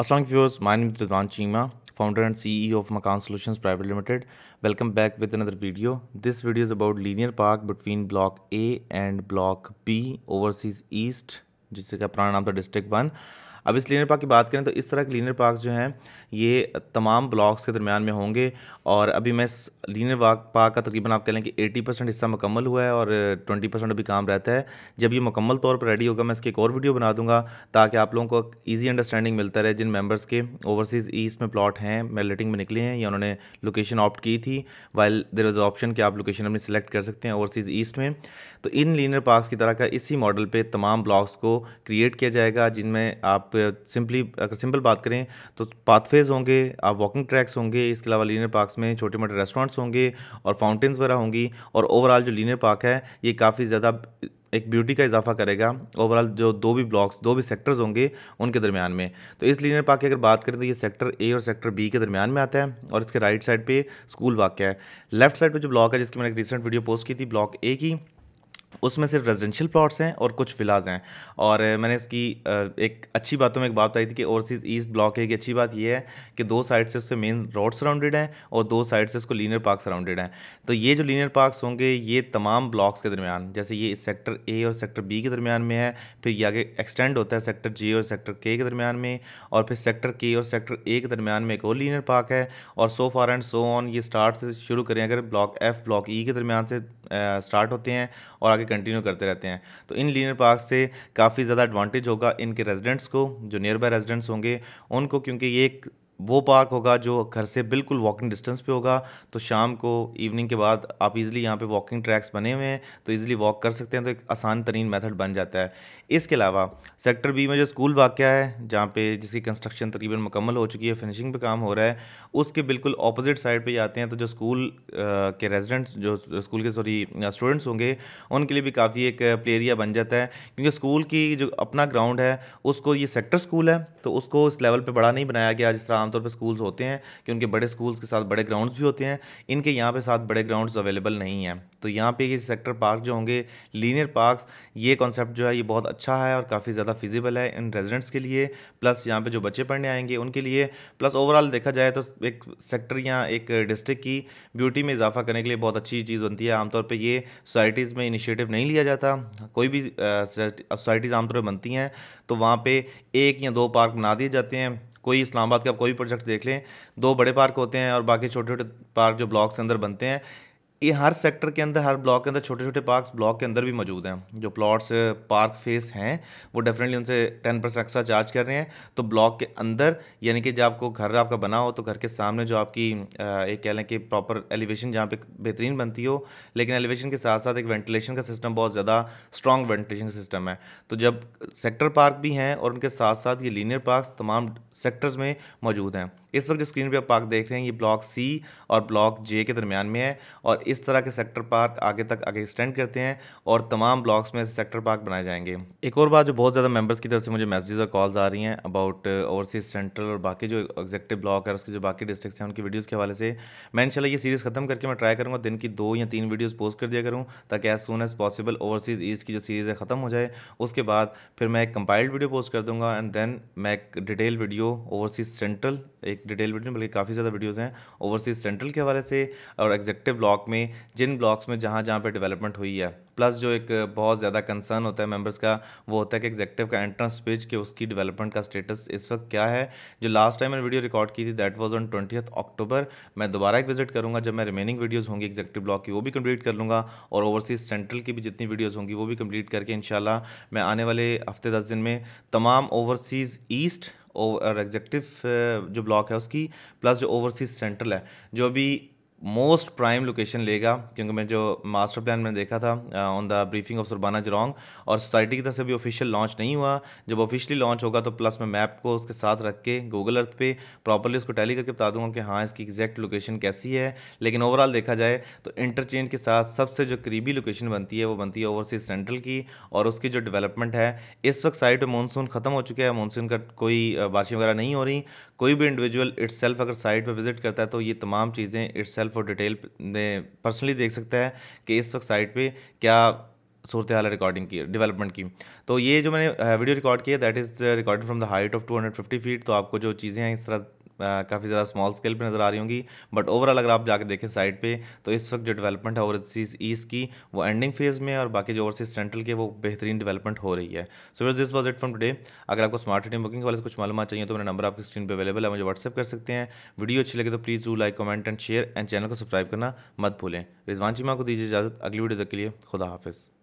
Assalamu viewers, my name is Ridwan Chima, founder and CEO of Makan Solutions Private Limited. Welcome back with another video. This video is about linear park between block A and block B overseas east जिसका पुराना नाम था district one अब इस linear park की बात करें तो इस तरह के लीनर पार्क जो हैं ये तमाम ब्लॉक्स के दरमियान में होंगे और अभी मैं इस लीनर पार्क का तकरीबन आप कह लें कि 80 परसेंट हिस्सा मुकम्मल हुआ है और 20 परसेंट अभी काम रहता है जब ये मुकम्मल तौर पर रेडी होगा मैं इसकी एक और वीडियो बना दूंगा ताकि आप लोगों को ईजी अंडरस्टैंडिंग मिलता रहे जिन मेम्बर्स के ओवरसीज़ ईस्ट में प्लाट हैं मेलेटिंग में निकले हैं या उन्होंने लोकेशन ऑप्ट की थी वाइल देर इज़ ऑप्शन कि आप लोकेशन अपनी सेलेक्ट कर सकते हैं ओवरसीज़ ईस्ट में तो इन लीनर पार्क की तरह का इसी मॉडल पर तमाम ब्लॉक्स को क्रिएट किया जाएगा जिनमें आप सिंपली अगर सिंपल बात करें तो पाथवेज होंगे आप वॉकिंग ट्रैक्स होंगे इसके अलावा लीनियर पार्क्स में छोटे मोटे रेस्टोरेंट्स होंगे और फाउंटेन्स वगैरह होंगी और ओवरऑल जो लीनियर पार्क है ये काफ़ी ज़्यादा एक ब्यूटी का इजाफा करेगा ओवरऑल जो दो भी ब्लॉक्स दो भी सेक्टर्स होंगे उनके दरमियान में तो इस लीनियर पार्क की अगर बात करें तो ये सेक्टर ए और सेक्टर बी के दरमियान में आता है और इसके राइट साइड पे स्कूल वाक्य है लेफ्ट साइड पे जो ब्लॉक है जिसकी मैंने एक रिसेंट वीडियो पोस्ट की थी ब्लॉक ए की उसमें सिर्फ रेजिडेंशियल प्लॉट्स हैं और कुछ विलाज हैं और मैंने इसकी एक अच्छी बातों में एक बात आई थी कि ओवरसीज ईस्ट ब्लॉक है एक अच्छी बात यह है कि दो साइड से उससे मेन रोड सराउंडेड है और दो साइड से उसको लीनियर पार्क सराउंडेड हैं तो ये जो लीनियर पार्क्स होंगे ये तमाम ब्लॉक्स के दरमियान जैसे ये सेक्टर ए और सेक्टर बी के दरमियान में है फिर ये आगे एक्सटेंड होता है सेक्टर जे और सेक्टर के के दरमियान में और फिर सेक्टर के और सेक्टर ए के दरमियान में एक और लीनियर पार्क है और so far and so on ये स्टार्ट से शुरू करें अगर ब्लॉक एफ ब्लॉक ई के दरमियान से स्टार्ट होते हैं और आगे कंटिन्यू करते रहते हैं तो इन लीनियर पार्क से काफ़ी ज़्यादा एडवांटेज होगा इनके रेजिडेंट्स को जो नियर बाय रेजिडेंट्स होंगे उनको क्योंकि ये एक वो पार्क होगा जो घर से बिल्कुल वॉकिंग डिस्टेंस पे होगा तो शाम को इवनिंग के बाद आप इजीली यहाँ पे वॉकिंग ट्रैक्स बने हुए हैं तो इजीली वॉक कर सकते हैं तो एक आसान तरीन मेथड बन जाता है इसके अलावा सेक्टर बी में जो स्कूल वाक़ है जहाँ पे जिसकी कंस्ट्रक्शन तकरीबन मुकम्मल हो चुकी है फिनिशिंग पे काम हो रहा है उसके बिल्कुल अपोजिट साइड पर जाते हैं तो जो स्कूल के रेजिडेंट्स जो स्कूल के सॉरी स्टूडेंट्स होंगे उनके लिए भी काफ़ी एक प्ले एरिया बन जाता है क्योंकि स्कूल की जो अपना ग्राउंड है उसको ये सेक्टर स्कूल है तो उसको इस लेवल पर बड़ा नहीं बनाया गया जिस तरह आमतौर पर स्कूल्स होते हैं कि उनके बड़े स्कूल्स के साथ बड़े ग्राउंड्स भी होते हैं इनके यहाँ पे साथ बड़े ग्राउंड्स अवेलेबल नहीं हैं तो यहाँ पे ये सेक्टर पार्क जो होंगे लीनियर पार्क्स ये कॉन्सेप्ट जो है ये बहुत अच्छा है और काफ़ी ज़्यादा फिजिबल है इन रेजिडेंट्स के लिए प्लस यहाँ पर जो बच्चे पढ़ने आएंगे उनके लिए प्लस ओवरऑल देखा जाए तो एक सेक्टर या एक डिस्ट्रिक्ट की ब्यूटी में इजाफा करने के लिए बहुत अच्छी चीज़ बनती है आमतौर पर ये सोसाइटीज़ में इनिशिएटिव नहीं लिया जाता कोई भी सोसाइटीज़ आमतौर पर बनती हैं तो वहाँ पर एक या दो पार्क बना दिए जाते हैं कोई इस्लामाबाद का कोई प्रोजेक्ट देख लें दो बड़े पार्क होते हैं और बाकी छोटे छोटे पार्क जो ब्लॉक्स के अंदर बनते हैं ये हर सेक्टर के अंदर हर ब्लॉक के अंदर छोटे छोटे पार्क ब्लॉक के अंदर भी मौजूद हैं जो प्लॉट्स पार्क फेस हैं वो डेफिनेटली उनसे टेन परसेंट एक्स्ट्रा चार्ज कर रहे हैं तो ब्लॉक के अंदर यानी कि जब आपको घर आपका बना हो तो घर के सामने जो आपकी एक कह लें कि प्रॉपर एलिवेशन जहाँ पे बेहतरीन बनती हो लेकिन एलिवेशन के साथ साथ एक वेंटिलेशन का सिस्टम बहुत ज़्यादा स्ट्रॉन्ग वेंटिलेशन सिस्टम है तो जब सेक्टर पार्क भी हैं और उनके साथ साथ ये लीनियर पार्क तमाम सेक्टर्स में मौजूद हैं इस वक्त जो स्क्रीन पे आप पार्क देख रहे हैं ये ब्लॉक सी और ब्लॉक जे के दरमियान में है और इस तरह के सेक्टर पार्क आगे तक आगे एक्सटेंड करते हैं और तमाम ब्लॉक्स में सेक्टर पार्क बनाए जाएंगे एक और बात जो बहुत ज़्यादा मेंबर्स की तरफ से मुझे मैसेजेस और कॉल्स आ रही हैं अबाउट ओवरसीज सेंट्रल और बाकी जो एग्जेक्टिव ब्लॉक है उसके जो बाकी डिस्ट्रिक्स हैं उनकी वीडियोज़ के हवाले से मैं इनशाला ये सीरीज़ खत्म करके मैं ट्राई करूँगा दिन की दो या तीन वीडियोज़ पोस्ट कर दिया करूँ ताकि as soon as possible overseas east की जो सीरीज़ है ख़त्म हो जाए उसके बाद फिर मैं एक कंपाइल्ड वीडियो पोस्ट कर दूँगा एंड देन मैं एक डिटेल वीडियो ओवरसीज़ सेंट्रल एक एक डिटेल वीडियो बल्कि काफ़ी ज़्यादा वीडियोज़ हैं ओवरसीज सेंट्रल के हवाले से और एग्जेक्टिव ब्लॉक में जिन ब्लॉक्स में जहाँ जहाँ पर डेवलपमेंट हुई है प्लस जो एक बहुत ज़्यादा कंसर्न होता है मेंबर्स का वो होता है कि एग्जेक्टिव का एंट्रेंस पेज के उसकी डेवलपमेंट का स्टेटस इस वक्त क्या है जो लास्ट टाइम मैंने वीडियो रिकॉर्ड की थी that was on twenty October मैं दोबारा एक विजिट करूँगा जब मैं रिमेनिंग वीडियोस होंगी एग्जेक्टिव ब्लॉक की वो भी कम्प्लीट कर लूँगा और ओवरसीज सेंट्रल की भी जितनी वीडियोज़ होंगी वो भी कम्प्लीट करके इन मैं आने वाले हफ्ते दस दिन में तमाम ओवरसीज़ ईस्ट और एग्जेक्टिव जो ब्लॉक है उसकी प्लस जो ओवरसीज सेंट्रल है जो अभी मोस्ट प्राइम लोकेशन लेगा क्योंकि मैं जो मास्टर प्लान मैंने देखा था on the briefing of Surbana Jurong और सोसाइटी की तरफ से भी ऑफिशियल लॉन्च नहीं हुआ जब ऑफिशियली लॉन्च होगा तो प्लस मैं मैप को उसके साथ रख के गूगल अर्थ पे प्रॉपरली उसको टैली करके बता दूंगा कि हाँ इसकी एग्जैक्ट लोकेशन कैसी है लेकिन ओवरऑल देखा जाए तो इंटरचेंज के साथ सबसे जो करीबी लोकेशन बनती है वो बनती है ओवरसीज सेंट्रल की और उसकी जो डेवलपमेंट है इस वक्त साइड पर मानसून ख़त्म हो चुका है मानसून का कोई uh, बारिश वगैरह नहीं हो रही कोई भी इंडिविजुअल इट्स अगर साइट पर विजिट करता है तो ये तमाम चीज़ें its channel for detail personally देख सकता है कि इस वक्त साइट पर क्या सूरत हाल है रिकॉर्डिंग की डेवलपमेंट की तो ये जो मैंने वीडियो रिकॉर्ड किया that is recorded from the height of 250 feet तो आपको जो चीज़ें हैं इस तरह काफ़ी ज़्यादा स्मॉल स्केल पे नज़र आ रही होंगी बट ओवरऑल अगर आप जाके देखें साइड पे तो इस वक्त जो डेवलपमेंट है ओवरसीज़ ईस्ट की वो एंडिंग फेज़ में और बाकी जो ओवरसीज़ सेंट्रल के वो बेहतरीन डेवलपमेंट हो रही है so this was it from today अगर आपको स्मार्ट सिटी बुकिंग वाले कुछ मालूम चाहिए तो मेरा नंबर आपकी स्क्रीन पर अवेलेबल है मुझे व्हाट्सअप कर सकते हैं वीडियो अच्छी लगे तो please do like comment and share and channel को सब्सक्राइब करना मत भूलें रिजवान चीमा को दीजिए इजाज़त अगली वीडियो तक के लिए खुदा हाफिज़